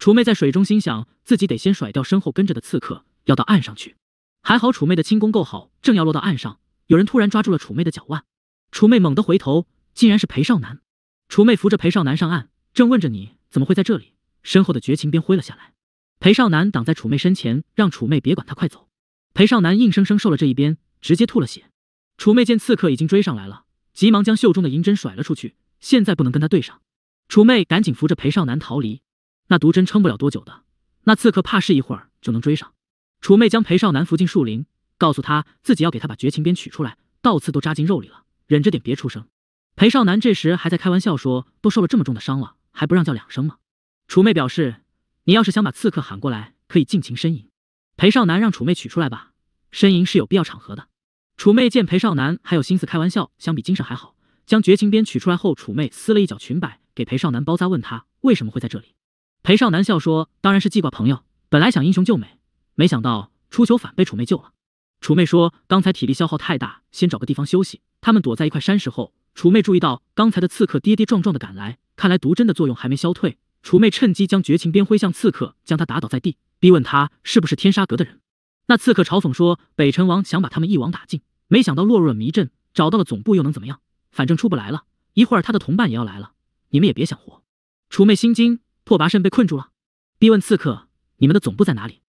楚妹在水中心想，自己得先甩掉身后跟着的刺客，要到岸上去。还好楚妹的轻功够好，正要落到岸上，有人突然抓住了楚妹的脚腕。楚妹猛地回头，竟然是裴少南。楚妹扶着裴少南上岸，正问着你怎么会在这里，身后的绝情鞭挥了下来。裴少南挡在楚妹身前，让楚妹别管他，快走。裴少南硬生生受了这一鞭，直接吐了血。楚妹见刺客已经追上来了，急忙将袖中的银针甩了出去。现在不能跟他对上，楚妹赶紧扶着裴少南逃离。那毒针撑不了多久的，那刺客怕是一会儿就能追上。楚妹将裴少南扶进树林，告诉他自己要给他把绝情鞭取出来，倒刺都扎进肉里了，忍着点，别出声。裴少南这时还在开玩笑说：“都受了这么重的伤了，还不让叫两声吗？”楚妹表示：“你要是想把刺客喊过来，可以尽情呻吟。”裴少南让楚妹取出来吧，呻吟是有必要场合的。楚妹见裴少南还有心思开玩笑，相比精神还好，将绝情鞭取出来后，楚妹撕了一角裙摆给裴少南包扎，问他为什么会在这里。裴少南笑说：“当然是记挂朋友。本来想英雄救美，没想到出糗反被楚妹救了。”楚妹说：“刚才体力消耗太大，先找个地方休息。”他们躲在一块山石后，楚妹注意到刚才的刺客跌跌撞撞的赶来，看来毒针的作用还没消退。楚妹趁机将绝情鞭挥向刺客，将他打倒在地，逼问他是不是天杀阁的人。那刺客嘲讽说：“北辰王想把他们一网打尽，没想到落入了迷阵，找到了总部又能怎么样？反正出不来了。一会儿他的同伴也要来了，你们也别想活。”楚妹心惊。拓跋慎被困住了，逼问刺客：“你们的总部在哪里？”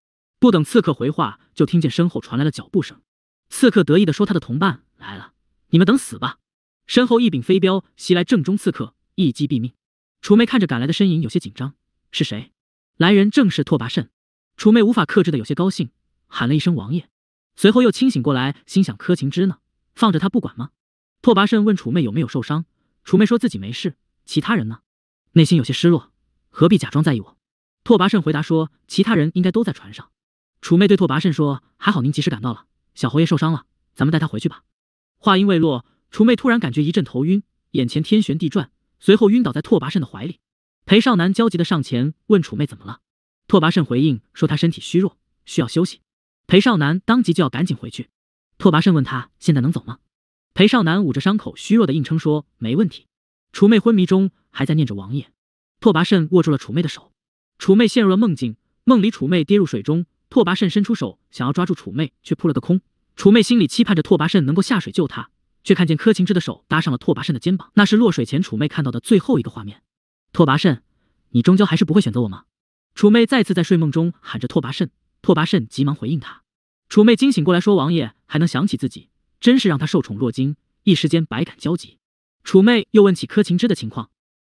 不等刺客回话，就听见身后传来了脚步声。刺客得意地说：“他的同伴来了，你们等死吧！”身后一柄飞镖袭来，正中刺客一击毙命。楚妹看着赶来的身影，有些紧张：“是谁？”来人正是拓跋慎。楚妹无法克制的有些高兴，喊了一声“王爷”，随后又清醒过来，心想：“柯琴之呢？放着他不管吗？”拓跋慎问楚妹有没有受伤，楚妹说自己没事。其他人呢？内心有些失落。何必假装在意我？”拓跋慎回答说，“其他人应该都在船上。”楚妹对拓跋慎说：“还好您及时赶到了，小侯爷受伤了，咱们带他回去吧。”话音未落，楚妹突然感觉一阵头晕，眼前天旋地转，随后晕倒在拓跋慎的怀里。裴少南焦急的上前问楚妹怎么了。拓跋慎回应说：“他身体虚弱，需要休息。”裴少南当即就要赶紧回去。拓跋慎问他：“现在能走吗？”裴少南捂着伤口，虚弱的硬撑说：“没问题。”楚妹昏迷中还在念着王爷。拓跋慎握住了楚妹的手，楚妹陷入了梦境，梦里楚妹跌入水中，拓跋慎伸出手想要抓住楚妹，却扑了个空。楚妹心里期盼着拓跋慎能够下水救她，却看见柯情之的手搭上了拓跋慎的肩膀，那是落水前楚妹看到的最后一个画面。拓跋慎，你终究还是不会选择我吗？楚妹再次在睡梦中喊着拓跋慎，拓跋慎急忙回应她。楚妹惊醒过来，说王爷还能想起自己，真是让她受宠若惊，一时间百感交集。楚妹又问起柯情之的情况。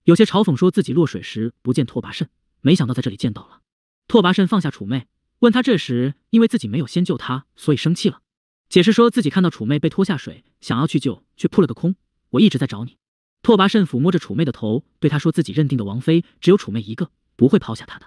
有些嘲讽，说自己落水时不见拓跋慎，没想到在这里见到了。拓跋慎放下楚妹，问他，这时因为自己没有先救他，所以生气了。解释说自己看到楚妹被拖下水，想要去救，却扑了个空。我一直在找你。拓跋慎抚摸着楚妹的头，对他说，自己认定的王妃只有楚妹一个，不会抛下她的。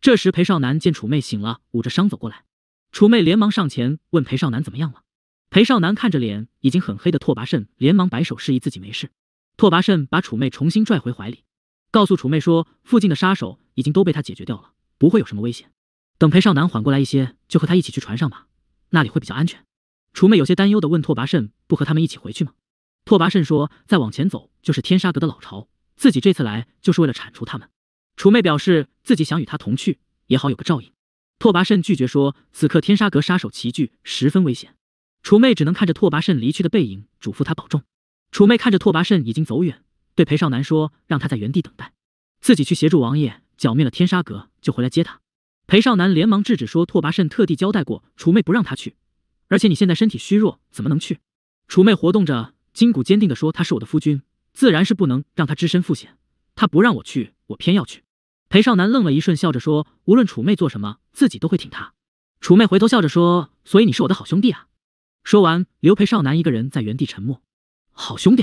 这时，裴少南见楚妹醒了，捂着伤走过来。楚妹连忙上前问裴少南怎么样了。裴少南看着脸已经很黑的拓跋慎，连忙摆手示意自己没事。拓跋慎把楚妹重新拽回怀里，告诉楚妹说：“附近的杀手已经都被他解决掉了，不会有什么危险。等裴少南缓过来一些，就和他一起去船上吧，那里会比较安全。”楚妹有些担忧的问：“拓跋慎不和他们一起回去吗？”拓跋慎说：“再往前走就是天沙阁的老巢，自己这次来就是为了铲除他们。”楚妹表示自己想与他同去，也好有个照应。拓跋慎拒绝说：“此刻天沙阁杀手齐聚，十分危险。”楚妹只能看着拓跋慎离去的背影，嘱咐他保重。楚妹看着拓跋慎已经走远，对裴少南说：“让他在原地等待，自己去协助王爷剿灭了天沙阁，就回来接他。”裴少南连忙制止说：“拓跋慎特地交代过，楚妹不让他去，而且你现在身体虚弱，怎么能去？”楚妹活动着筋骨，坚定地说：“他是我的夫君，自然是不能让他只身赴险。他不让我去，我偏要去。”裴少南愣了一瞬，笑着说：“无论楚妹做什么，自己都会挺她。”楚妹回头笑着说：“所以你是我的好兄弟啊！”说完，留裴少南一个人在原地沉默。好兄弟，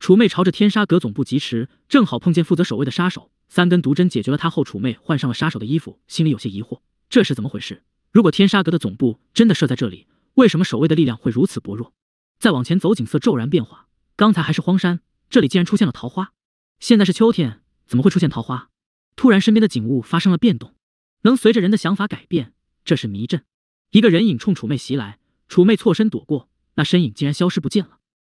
楚妹朝着天杀阁总部疾驰，正好碰见负责守卫的杀手。三根毒针解决了他后，楚妹换上了杀手的衣服，心里有些疑惑，这是怎么回事？如果天杀阁的总部真的设在这里，为什么守卫的力量会如此薄弱？再往前走，景色骤然变化，刚才还是荒山，这里竟然出现了桃花。现在是秋天，怎么会出现桃花？突然，身边的景物发生了变动，能随着人的想法改变，这是迷阵。一个人影冲楚妹袭来，楚妹错身躲过，那身影竟然消失不见了。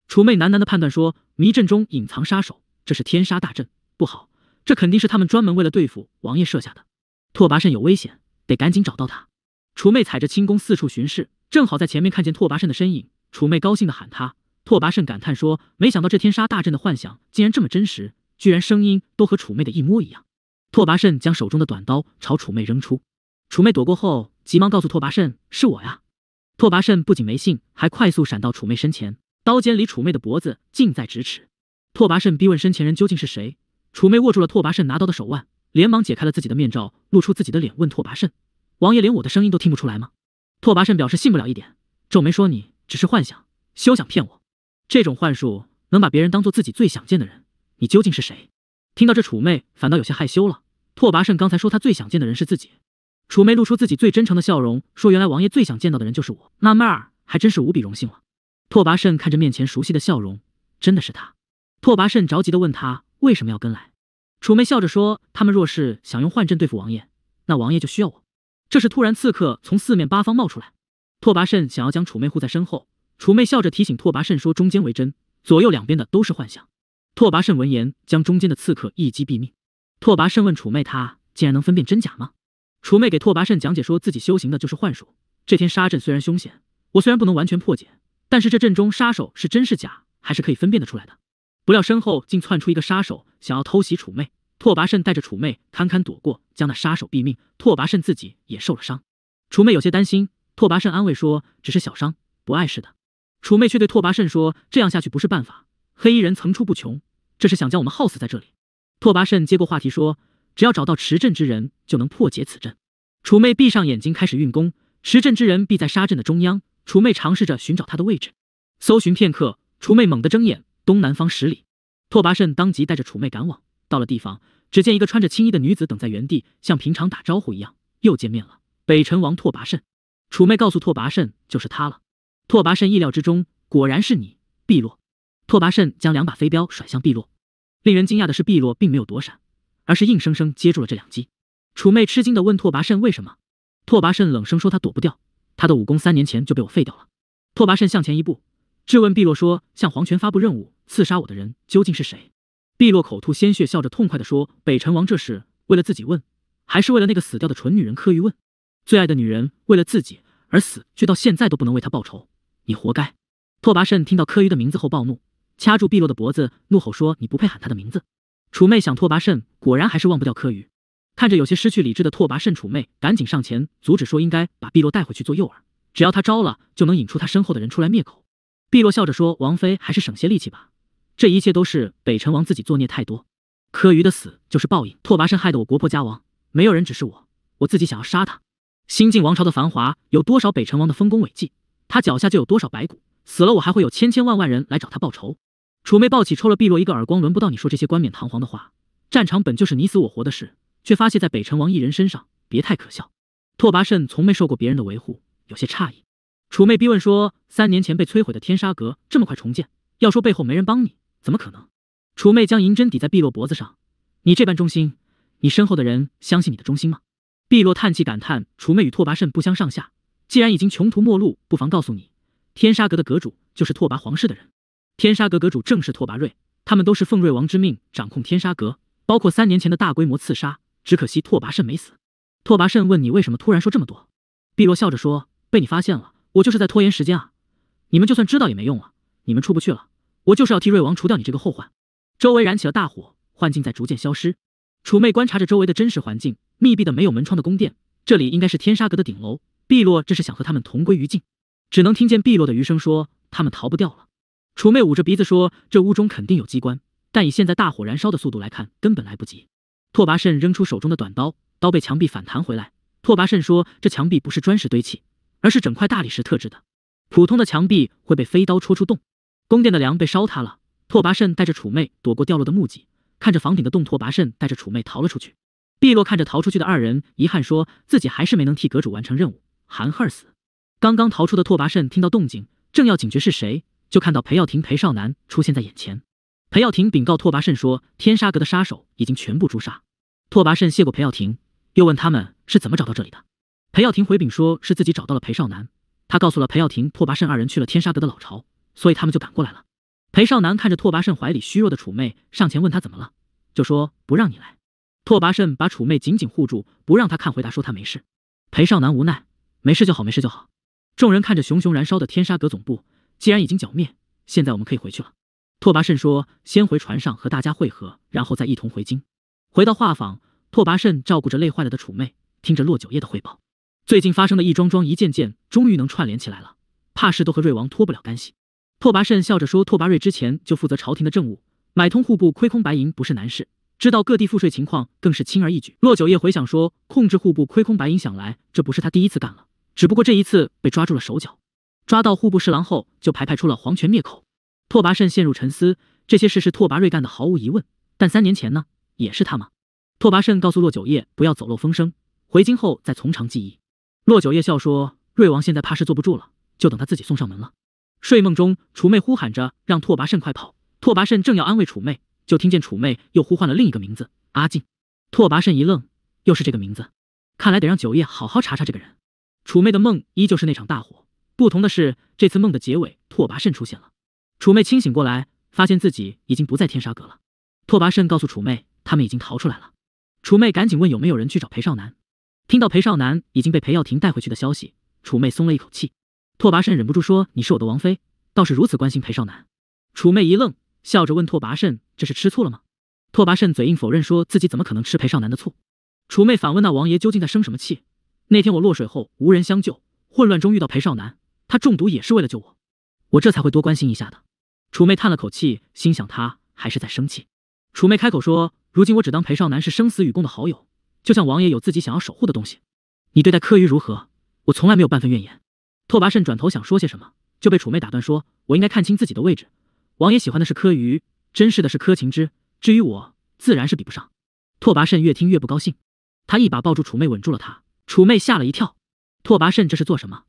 楚妹喃喃的判断说：“迷阵中隐藏杀手，这是天杀大阵，不好，这肯定是他们专门为了对付王爷设下的。”拓跋慎有危险，得赶紧找到他。楚妹踩着轻功四处巡视，正好在前面看见拓跋慎的身影。楚妹高兴的喊他。拓跋慎感叹说：“没想到这天杀大阵的幻想竟然这么真实，居然声音都和楚妹的一模一样。”拓跋慎将手中的短刀朝楚妹扔出，楚妹躲过后，急忙告诉拓跋慎：“是我呀。”拓跋慎不仅没信，还快速闪到楚妹身前。刀尖离楚妹的脖子近在咫尺，拓跋慎逼问身前人究竟是谁。楚妹握住了拓跋慎拿刀的手腕，连忙解开了自己的面罩，露出自己的脸，问拓跋慎：“王爷连我的声音都听不出来吗？”拓跋慎表示信不了一点，皱眉说：“你只是幻想，休想骗我。这种幻术能把别人当做自己最想见的人，你究竟是谁？”听到这，楚妹反倒有些害羞了。拓跋慎刚才说他最想见的人是自己，楚妹露出自己最真诚的笑容，说：“原来王爷最想见到的人就是我，纳闷儿还真是无比荣幸了。”拓跋慎看着面前熟悉的笑容，真的是他。拓跋慎着急的问他为什么要跟来。楚妹笑着说：“他们若是想用幻阵对付王爷，那王爷就需要我。”这时突然刺客从四面八方冒出来，拓跋慎想要将楚妹护在身后，楚妹笑着提醒拓跋慎说：“中间为真，左右两边的都是幻象。”拓跋慎闻言将中间的刺客一击毙命。拓跋慎问楚妹：“他竟然能分辨真假吗？”楚妹给拓跋慎讲解说：“自己修行的就是幻术。这天杀阵虽然凶险，我虽然不能完全破解。”但是这阵中杀手是真是假，还是可以分辨得出来的。不料身后竟窜出一个杀手，想要偷袭楚妹。拓跋慎带着楚妹堪堪躲过，将那杀手毙命。拓跋慎自己也受了伤。楚妹有些担心，拓跋慎安慰说：“只是小伤，不碍事的。”楚妹却对拓跋慎说：“这样下去不是办法，黑衣人层出不穷，这是想将我们耗死在这里。”拓跋慎接过话题说：“只要找到持阵之人，就能破解此阵。”楚妹闭上眼睛开始运功，持阵之人必在沙阵的中央。楚妹尝试着寻找他的位置，搜寻片刻，楚妹猛地睁眼，东南方十里，拓跋慎当即带着楚妹赶往。到了地方，只见一个穿着青衣的女子等在原地，像平常打招呼一样，又见面了。北辰王拓跋慎，楚妹告诉拓跋慎，就是他了。拓跋慎意料之中，果然是你，碧落。拓跋慎将两把飞镖甩向碧落，令人惊讶的是，碧落并没有躲闪，而是硬生生接住了这两击。楚妹吃惊地问拓跋慎为什么，拓跋慎冷声说他躲不掉。他的武功三年前就被我废掉了。拓跋慎向前一步，质问碧落说：“向黄泉发布任务刺杀我的人究竟是谁？”碧落口吐鲜血，笑着痛快地说：“北辰王，这是为了自己问，还是为了那个死掉的蠢女人柯瑜问？最爱的女人为了自己而死，却到现在都不能为他报仇，你活该！”拓跋慎听到柯瑜的名字后暴怒，掐住碧落的脖子，怒吼说：“你不配喊他的名字！”楚妹想，拓跋慎果然还是忘不掉柯瑜。看着有些失去理智的拓跋慎，楚妹赶紧上前阻止，说：“应该把碧落带回去做诱饵，只要他招了，就能引出他身后的人出来灭口。”碧落笑着说：“王妃还是省些力气吧，这一切都是北辰王自己作孽太多，柯瑜的死就是报应。拓跋慎害得我国破家亡，没有人指示我，我自己想要杀他。新晋王朝的繁华，有多少北辰王的丰功伟绩，他脚下就有多少白骨，死了我还会有千千万万人来找他报仇。”楚妹抱起抽了碧落一个耳光，轮不到你说这些冠冕堂皇的话，战场本就是你死我活的事。却发泄在北辰王一人身上，别太可笑。拓跋慎从没受过别人的维护，有些诧异。楚妹逼问说：“三年前被摧毁的天沙阁，这么快重建？要说背后没人帮你，怎么可能？”楚妹将银针抵在碧落脖子上：“你这般忠心，你身后的人相信你的忠心吗？”碧落叹气，感叹楚妹与拓跋慎不相上下。既然已经穷途末路，不妨告诉你，天沙阁的阁主就是拓跋皇室的人。天沙阁阁主正是拓跋瑞，他们都是奉瑞王之命掌控天沙阁，包括三年前的大规模刺杀。只可惜拓跋慎没死。拓跋慎问你为什么突然说这么多？碧落笑着说：“被你发现了，我就是在拖延时间啊！你们就算知道也没用了，你们出不去了。我就是要替瑞王除掉你这个后患。”周围燃起了大火，幻境在逐渐消失。楚妹观察着周围的真实环境，密闭的没有门窗的宫殿，这里应该是天沙阁的顶楼。碧落这是想和他们同归于尽。只能听见碧落的余声说：“他们逃不掉了。”楚妹捂着鼻子说：“这屋中肯定有机关，但以现在大火燃烧的速度来看，根本来不及。”拓跋慎扔出手中的短刀，刀被墙壁反弹回来。拓跋慎说：“这墙壁不是砖石堆砌，而是整块大理石特制的。普通的墙壁会被飞刀戳出洞。宫殿的梁被烧塌了。”拓跋慎带着楚妹躲过掉落的木棘，看着房顶的洞，拓跋慎带着楚妹逃了出去。碧落看着逃出去的二人，遗憾说：“自己还是没能替阁主完成任务，韩恨死。”刚刚逃出的拓跋慎听到动静，正要警觉是谁，就看到裴耀庭、裴少南出现在眼前。裴耀庭禀告拓跋慎说：“天杀阁的杀手已经全部诛杀。”拓跋慎谢过裴耀庭，又问他们是怎么找到这里的。裴耀庭回禀说：“是自己找到了裴少南，他告诉了裴耀庭，拓跋慎二人去了天杀阁的老巢，所以他们就赶过来了。”裴少南看着拓跋慎怀里虚弱的楚妹，上前问他怎么了，就说不让你来。拓跋慎把楚妹紧紧护住，不让他看，回答说他没事。裴少南无奈，没事就好，没事就好。众人看着熊熊燃烧的天杀阁总部，既然已经剿灭，现在我们可以回去了。拓跋慎说：“先回船上和大家会合，然后再一同回京。”回到画舫，拓跋慎照顾着累坏了的楚妹，听着洛九夜的汇报，最近发生的一桩桩一件件，终于能串联起来了，怕是都和瑞王脱不了干系。拓跋慎笑着说：“拓跋睿之前就负责朝廷的政务，买通户部亏空白银不是难事，知道各地赋税情况更是轻而易举。”洛九夜回想说：“控制户部亏空白银，想来这不是他第一次干了，只不过这一次被抓住了手脚，抓到户部侍郎后就排排出了皇权灭口。”拓跋慎陷入沉思，这些事是拓跋睿干的，毫无疑问。但三年前呢，也是他吗？拓跋慎告诉洛九叶不要走漏风声，回京后再从长计议。洛九叶笑说：“瑞王现在怕是坐不住了，就等他自己送上门了。”睡梦中，楚妹呼喊着让拓跋慎快跑。拓跋慎正要安慰楚妹，就听见楚妹又呼唤了另一个名字——阿静。拓跋慎一愣，又是这个名字，看来得让九叶好好查查这个人。楚妹的梦依旧是那场大火，不同的是，这次梦的结尾，拓跋慎出现了。楚妹清醒过来，发现自己已经不在天沙阁了。拓跋慎告诉楚妹，他们已经逃出来了。楚妹赶紧问有没有人去找裴少南。听到裴少南已经被裴耀庭带回去的消息，楚妹松了一口气。拓跋慎忍不住说：“你是我的王妃，倒是如此关心裴少南。”楚妹一愣，笑着问拓跋慎：“这是吃醋了吗？”拓跋慎嘴硬否认，说自己怎么可能吃裴少南的醋。楚妹反问：“那王爷究竟在生什么气？那天我落水后无人相救，混乱中遇到裴少南，他中毒也是为了救我，我这才会多关心一下的。”楚妹叹了口气，心想他还是在生气。楚妹开口说：“如今我只当裴少南是生死与共的好友，就像王爷有自己想要守护的东西。你对待柯瑜如何？我从来没有半分怨言。”拓跋慎转头想说些什么，就被楚妹打断，说：“我应该看清自己的位置。王爷喜欢的是柯瑜，珍视的是柯情之，至于我，自然是比不上。”拓跋慎越听越不高兴，他一把抱住楚妹，稳住了她。楚妹吓了一跳，拓跋慎这是做什么？